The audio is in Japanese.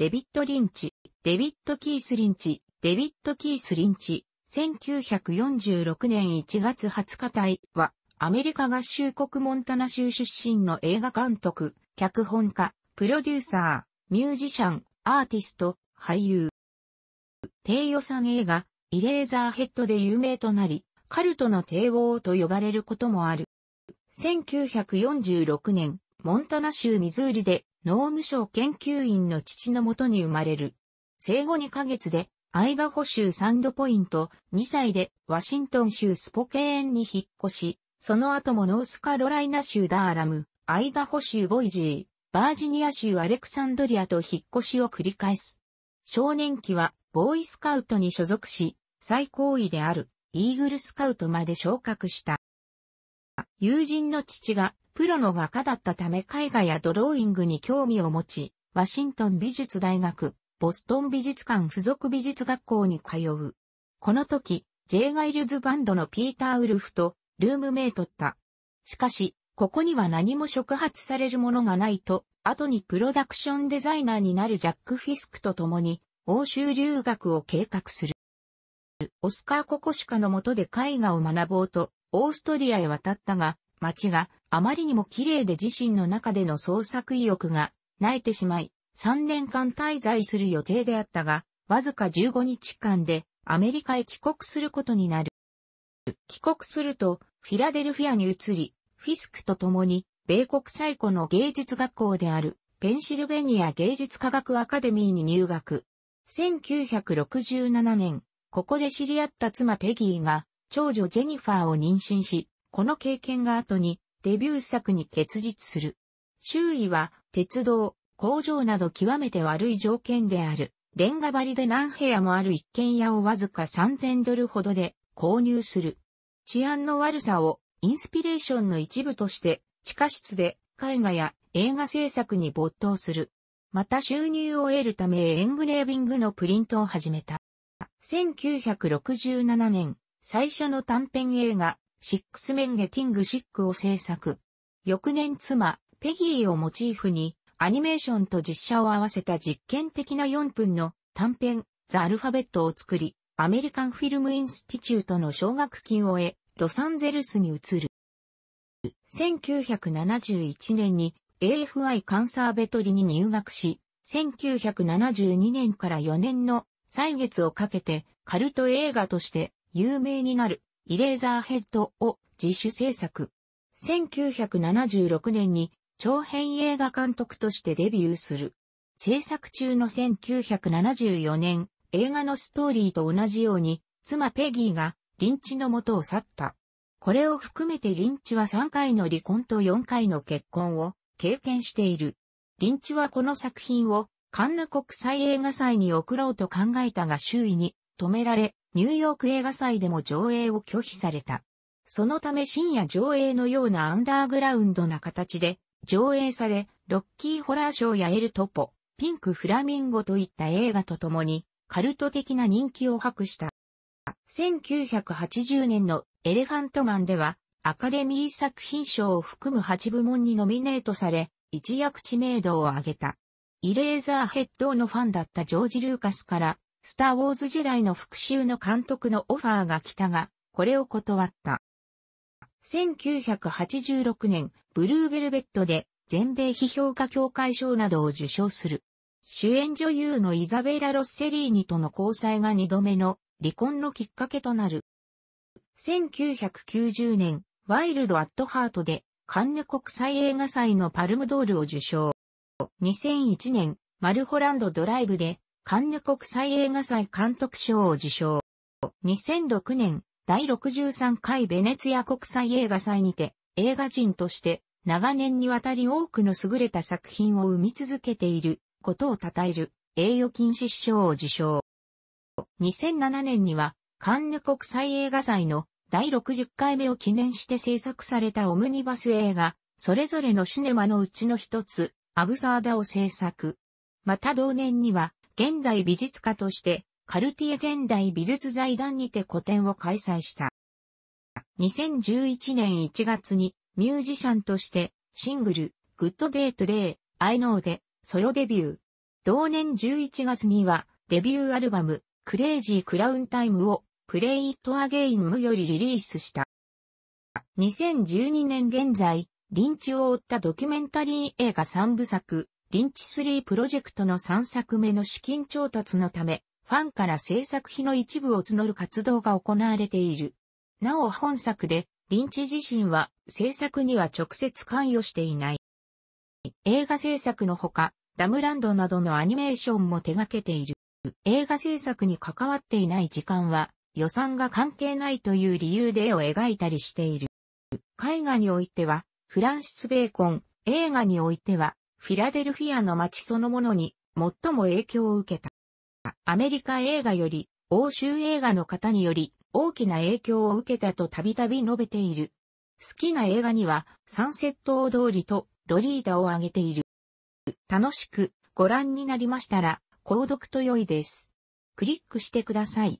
デビッド・リンチ、デビット・キース・リンチ、デビット・キース・リンチ、1946年1月20日隊は、アメリカ合衆国モンタナ州出身の映画監督、脚本家、プロデューサー、ミュージシャン、アーティスト、俳優。低予算映画、イレーザーヘッドで有名となり、カルトの帝王と呼ばれることもある。1946年、モンタナ州ミズーリで農務省研究員の父のもとに生まれる。生後2ヶ月で、アイダホ州サンドポイント、2歳でワシントン州スポケーンに引っ越し、その後もノースカロライナ州ダーラム、アイダホ州ボイジー、バージニア州アレクサンドリアと引っ越しを繰り返す。少年期はボーイスカウトに所属し、最高位であるイーグルスカウトまで昇格した。友人の父がプロの画家だったため絵画やドローイングに興味を持ち、ワシントン美術大学、ボストン美術館附属美術学校に通う。この時、J. ガイルズバンドのピーター・ウルフとルームメイトった。しかし、ここには何も触発されるものがないと、後にプロダクションデザイナーになるジャック・フィスクと共に、欧州留学を計画する。オスカー・ココシカの下で絵画を学ぼうと、オーストリアへ渡ったが、街があまりにも綺麗で自身の中での創作意欲が、泣いてしまい、3年間滞在する予定であったが、わずか15日間でアメリカへ帰国することになる。帰国すると、フィラデルフィアに移り、フィスクと共に、米国最古の芸術学校である、ペンシルベニア芸術科学アカデミーに入学。1967年、ここで知り合った妻ペギーが、長女ジェニファーを妊娠し、この経験が後に、デビュー作に結実する。周囲は鉄道、工場など極めて悪い条件である。レンガ張りで何部屋もある一軒家をわずか3000ドルほどで購入する。治安の悪さをインスピレーションの一部として地下室で絵画や映画制作に没頭する。また収入を得るためエングレービングのプリントを始めた。1967年、最初の短編映画、シックスメンゲティング・シックを制作。翌年妻、ペギーをモチーフに、アニメーションと実写を合わせた実験的な4分の短編、ザ・アルファベットを作り、アメリカンフィルムインスティチュートの奨学金を得、ロサンゼルスに移る。1971年に AFI カンサーベトリに入学し、1972年から4年の歳月をかけてカルト映画として有名になる。イレーザーヘッドを自主制作。1976年に長編映画監督としてデビューする。制作中の1974年、映画のストーリーと同じように、妻ペギーがリンチの元を去った。これを含めてリンチは3回の離婚と4回の結婚を経験している。リンチはこの作品をカンヌ国際映画祭に送ろうと考えたが周囲に止められ、ニューヨーク映画祭でも上映を拒否された。そのため深夜上映のようなアンダーグラウンドな形で上映され、ロッキーホラーショーやエルトポ、ピンクフラミンゴといった映画とともにカルト的な人気を博した。1980年のエレファントマンではアカデミー作品賞を含む8部門にノミネートされ、一躍知名度を上げた。イレーザーヘッドのファンだったジョージ・ルーカスからスター・ウォーズ時代の復讐の監督のオファーが来たが、これを断った。1986年、ブルーベルベットで全米批評家協会賞などを受賞する。主演女優のイザベラ・ロッセリーニとの交際が2度目の離婚のきっかけとなる。1990年、ワイルド・アット・ハートでカンヌ国際映画祭のパルムドールを受賞。2001年、マルホランド・ドライブでカンヌ国際映画祭監督賞を受賞。2006年、第63回ベネツィア国際映画祭にて、映画人として長年にわたり多くの優れた作品を生み続けていることを称える栄誉金獅子賞を受賞。2007年にはカンヌ国際映画祭の第60回目を記念して制作されたオムニバス映画、それぞれのシネマのうちの一つ、アブサーダを制作。また同年には現代美術家として、カルティエ現代美術財団にて個展を開催した。2011年1月にミュージシャンとしてシングル、グッドデートデイ、アイノーでソロデビュー。同年11月にはデビューアルバム、クレイジークラウンタイムをプレイイットアゲインムよりリリースした。2012年現在、リンチを追ったドキュメンタリー映画3部作、リンチ3プロジェクトの3作目の資金調達のため、ファンから制作費の一部を募る活動が行われている。なお本作で、リンチ自身は制作には直接関与していない。映画制作のほか、ダムランドなどのアニメーションも手掛けている。映画制作に関わっていない時間は予算が関係ないという理由で絵を描いたりしている。絵画においては、フランシス・ベーコン、映画においては、フィラデルフィアの街そのものに最も影響を受けた。アメリカ映画より欧州映画の方により大きな影響を受けたとたびたび述べている。好きな映画にはサンセット大通りとロリーダを挙げている。楽しくご覧になりましたら購読と良いです。クリックしてください。